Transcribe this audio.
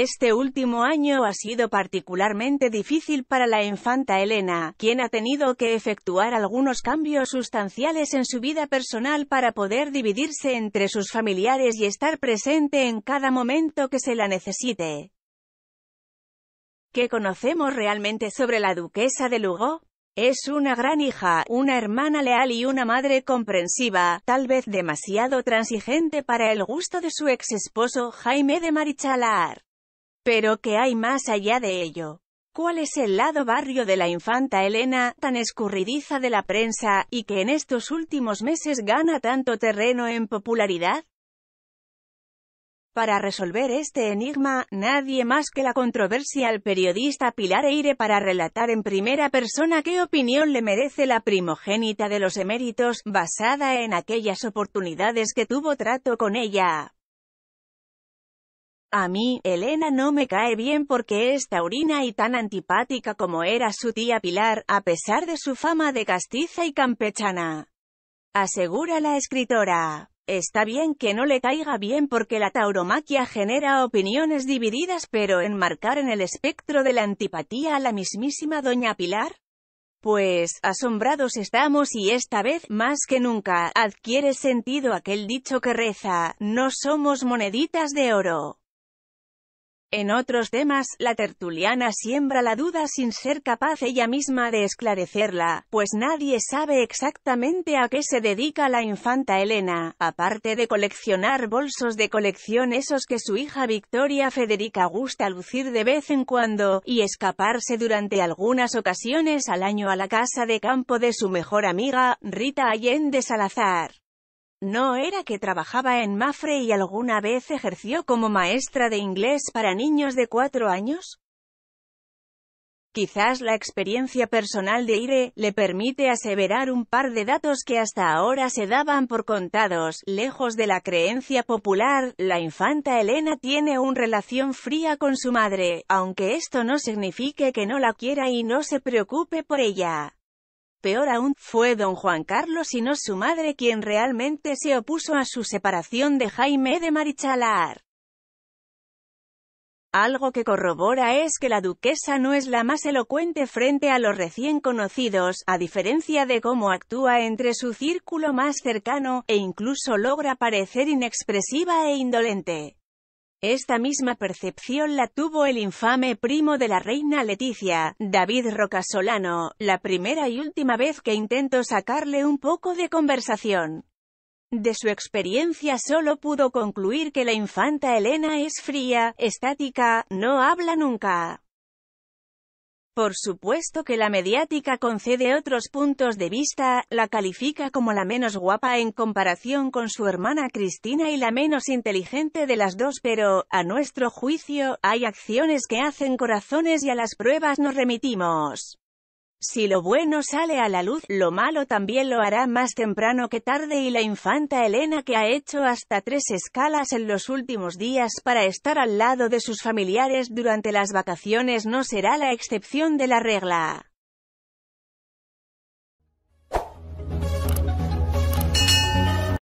Este último año ha sido particularmente difícil para la infanta Elena, quien ha tenido que efectuar algunos cambios sustanciales en su vida personal para poder dividirse entre sus familiares y estar presente en cada momento que se la necesite. ¿Qué conocemos realmente sobre la duquesa de Lugo? Es una gran hija, una hermana leal y una madre comprensiva, tal vez demasiado transigente para el gusto de su ex esposo Jaime de Marichalar. Pero ¿qué hay más allá de ello. ¿Cuál es el lado barrio de la infanta Elena, tan escurridiza de la prensa, y que en estos últimos meses gana tanto terreno en popularidad? Para resolver este enigma, nadie más que la controversial periodista Pilar Eire para relatar en primera persona qué opinión le merece la primogénita de los eméritos, basada en aquellas oportunidades que tuvo trato con ella. A mí, Elena no me cae bien porque es taurina y tan antipática como era su tía Pilar, a pesar de su fama de castiza y campechana. Asegura la escritora. Está bien que no le caiga bien porque la tauromaquia genera opiniones divididas pero enmarcar en el espectro de la antipatía a la mismísima doña Pilar. Pues, asombrados estamos y esta vez, más que nunca, adquiere sentido aquel dicho que reza, no somos moneditas de oro. En otros temas, la tertuliana siembra la duda sin ser capaz ella misma de esclarecerla, pues nadie sabe exactamente a qué se dedica la infanta Elena, aparte de coleccionar bolsos de colección esos que su hija Victoria Federica gusta lucir de vez en cuando, y escaparse durante algunas ocasiones al año a la casa de campo de su mejor amiga, Rita Allende Salazar. No era que trabajaba en Mafre y alguna vez ejerció como maestra de inglés para niños de cuatro años. Quizás la experiencia personal de Ire le permite aseverar un par de datos que hasta ahora se daban por contados. Lejos de la creencia popular, la infanta Elena tiene una relación fría con su madre, aunque esto no signifique que no la quiera y no se preocupe por ella. Peor aún, fue don Juan Carlos y no su madre quien realmente se opuso a su separación de Jaime de Marichalar. Algo que corrobora es que la duquesa no es la más elocuente frente a los recién conocidos, a diferencia de cómo actúa entre su círculo más cercano, e incluso logra parecer inexpresiva e indolente. Esta misma percepción la tuvo el infame primo de la reina Leticia, David Rocasolano, la primera y última vez que intentó sacarle un poco de conversación. De su experiencia solo pudo concluir que la infanta Elena es fría, estática, no habla nunca. Por supuesto que la mediática concede otros puntos de vista, la califica como la menos guapa en comparación con su hermana Cristina y la menos inteligente de las dos pero, a nuestro juicio, hay acciones que hacen corazones y a las pruebas nos remitimos. Si lo bueno sale a la luz, lo malo también lo hará más temprano que tarde y la infanta Elena que ha hecho hasta tres escalas en los últimos días para estar al lado de sus familiares durante las vacaciones no será la excepción de la regla.